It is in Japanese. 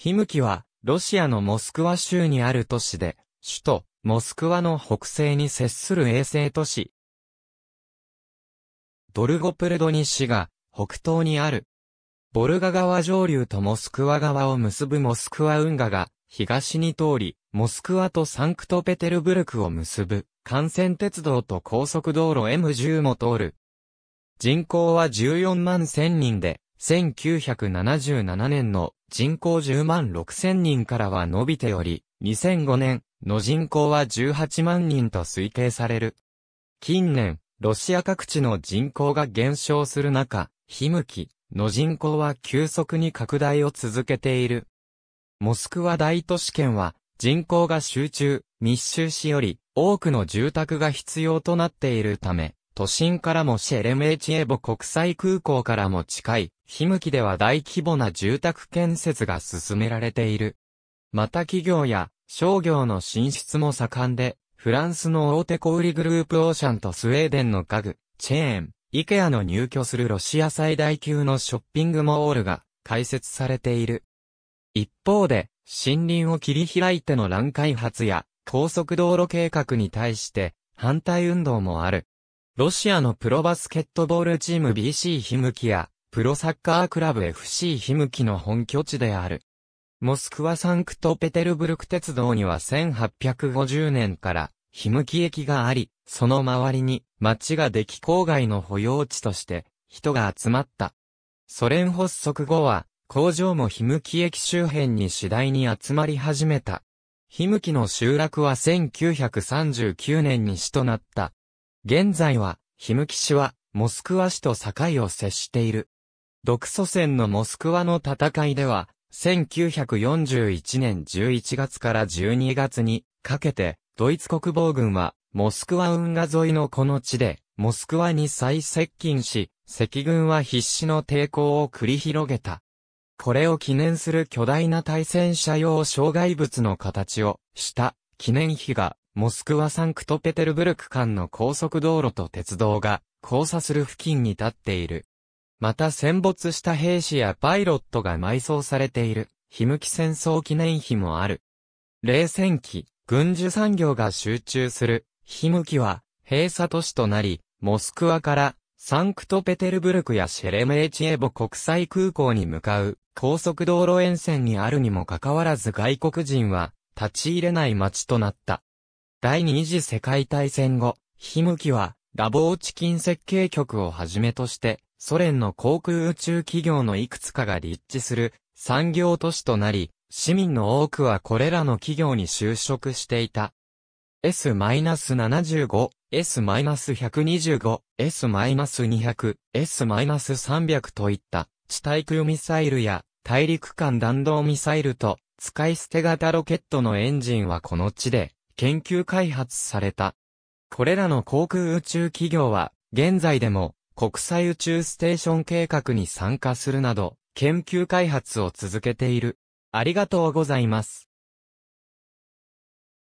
ヒムキは、ロシアのモスクワ州にある都市で、首都、モスクワの北西に接する衛星都市。ドルゴプルドニ市が、北東にある。ボルガ川上流とモスクワ川を結ぶモスクワ運河が、東に通り、モスクワとサンクトペテルブルクを結ぶ、幹線鉄道と高速道路 M10 も通る。人口は14万1000人で、1977年の人口10万6000人からは伸びており、2005年の人口は18万人と推計される。近年、ロシア各地の人口が減少する中、ヒムキの人口は急速に拡大を続けている。モスクワ大都市圏は人口が集中、密集しより多くの住宅が必要となっているため、都心からもシェレメーチエボ国際空港からも近い、ヒムキでは大規模な住宅建設が進められている。また企業や商業の進出も盛んで、フランスの大手小売グループオーシャンとスウェーデンの家具、チェーン、イケアの入居するロシア最大級のショッピングモールが開設されている。一方で、森林を切り開いての乱開発や高速道路計画に対して反対運動もある。ロシアのプロバスケットボールチーム BC ヒムキや、プロサッカークラブ FC ヒムキの本拠地である。モスクワサンクトペテルブルク鉄道には1850年からヒムキ駅があり、その周りに町ができ郊外の保養地として人が集まった。ソ連発足後は工場もヒムキ駅周辺に次第に集まり始めた。ヒムキの集落は1939年に死となった現在は、ヒムキ市は、モスクワ市と境を接している。独祖戦のモスクワの戦いでは、1941年11月から12月にかけて、ドイツ国防軍は、モスクワ運河沿いのこの地で、モスクワに再接近し、赤軍は必死の抵抗を繰り広げた。これを記念する巨大な対戦車用障害物の形をした記念碑がモスクワサンクトペテルブルク間の高速道路と鉄道が交差する付近に立っている。また戦没した兵士やパイロットが埋葬されている、ひむき戦争記念碑もある。冷戦期、軍需産業が集中する、ひむきは、閉鎖都市となり、モスクワから、サンクトペテルブルクやシェレムエチエボ国際空港に向かう、高速道路沿線にあるにもかかわらず外国人は、立ち入れない街となった。第二次世界大戦後、ヒムキは、ラボーチキン設計局をはじめとして、ソ連の航空宇宙企業のいくつかが立地する産業都市となり、市民の多くはこれらの企業に就職していた。S-75、S-125、S-200、S-300 といった地対空ミサイルや大陸間弾道ミサイルと使い捨て型ロケットのエンジンはこの地で研究開発された。これらの航空宇宙企業は、現在でも国際宇宙ステーション計画に参加するなど、研究開発を続けている。ありがとうございます。